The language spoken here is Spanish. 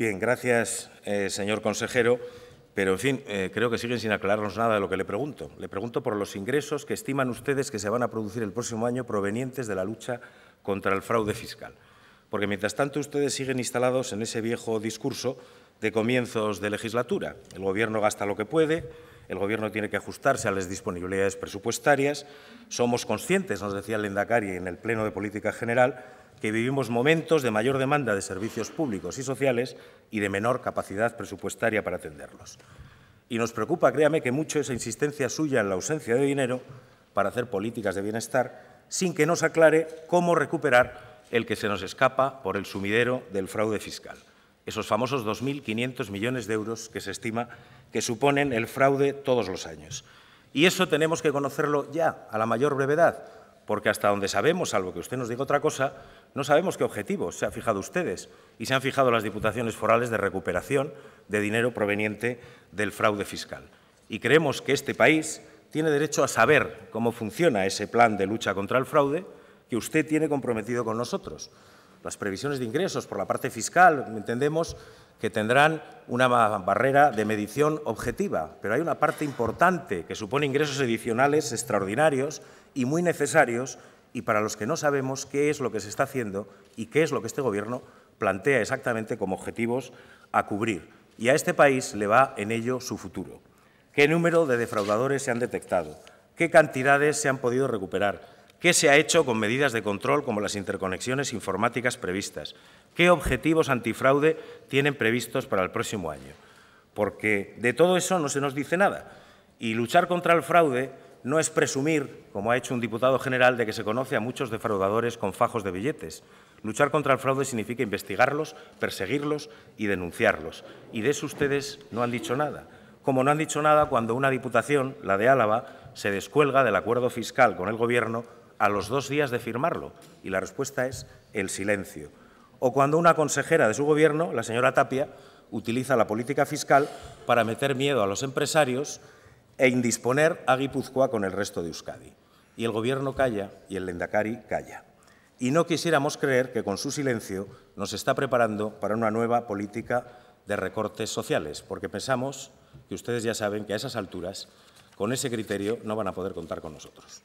Bien, gracias, eh, señor consejero. Pero, en fin, eh, creo que siguen sin aclararnos nada de lo que le pregunto. Le pregunto por los ingresos que estiman ustedes que se van a producir el próximo año provenientes de la lucha contra el fraude fiscal. Porque, mientras tanto, ustedes siguen instalados en ese viejo discurso de comienzos de legislatura. El Gobierno gasta lo que puede, el Gobierno tiene que ajustarse a las disponibilidades presupuestarias. Somos conscientes, nos decía Lendakari en el Pleno de Política General, que vivimos momentos de mayor demanda de servicios públicos y sociales y de menor capacidad presupuestaria para atenderlos. Y nos preocupa, créame, que mucho esa insistencia suya en la ausencia de dinero para hacer políticas de bienestar, sin que nos aclare cómo recuperar el que se nos escapa por el sumidero del fraude fiscal, esos famosos 2.500 millones de euros que se estima que suponen el fraude todos los años. Y eso tenemos que conocerlo ya, a la mayor brevedad, porque hasta donde sabemos, salvo que usted nos diga otra cosa, no sabemos qué objetivos se han fijado ustedes y se han fijado las diputaciones forales de recuperación de dinero proveniente del fraude fiscal. Y creemos que este país tiene derecho a saber cómo funciona ese plan de lucha contra el fraude que usted tiene comprometido con nosotros. Las previsiones de ingresos por la parte fiscal, entendemos, que tendrán una barrera de medición objetiva, pero hay una parte importante que supone ingresos adicionales extraordinarios y muy necesarios y para los que no sabemos qué es lo que se está haciendo y qué es lo que este Gobierno plantea exactamente como objetivos a cubrir. Y a este país le va en ello su futuro. ¿Qué número de defraudadores se han detectado? ¿Qué cantidades se han podido recuperar? ¿Qué se ha hecho con medidas de control como las interconexiones informáticas previstas? ¿Qué objetivos antifraude tienen previstos para el próximo año? Porque de todo eso no se nos dice nada. Y luchar contra el fraude no es presumir, como ha hecho un diputado general, de que se conoce a muchos defraudadores con fajos de billetes. Luchar contra el fraude significa investigarlos, perseguirlos y denunciarlos. Y de eso ustedes no han dicho nada. Como no han dicho nada cuando una diputación, la de Álava, se descuelga del acuerdo fiscal con el Gobierno a los dos días de firmarlo? Y la respuesta es el silencio. O cuando una consejera de su gobierno, la señora Tapia, utiliza la política fiscal para meter miedo a los empresarios e indisponer a Guipúzcoa con el resto de Euskadi. Y el Gobierno calla y el Lendakari calla. Y no quisiéramos creer que con su silencio nos está preparando para una nueva política de recortes sociales, porque pensamos que ustedes ya saben que a esas alturas, con ese criterio, no van a poder contar con nosotros.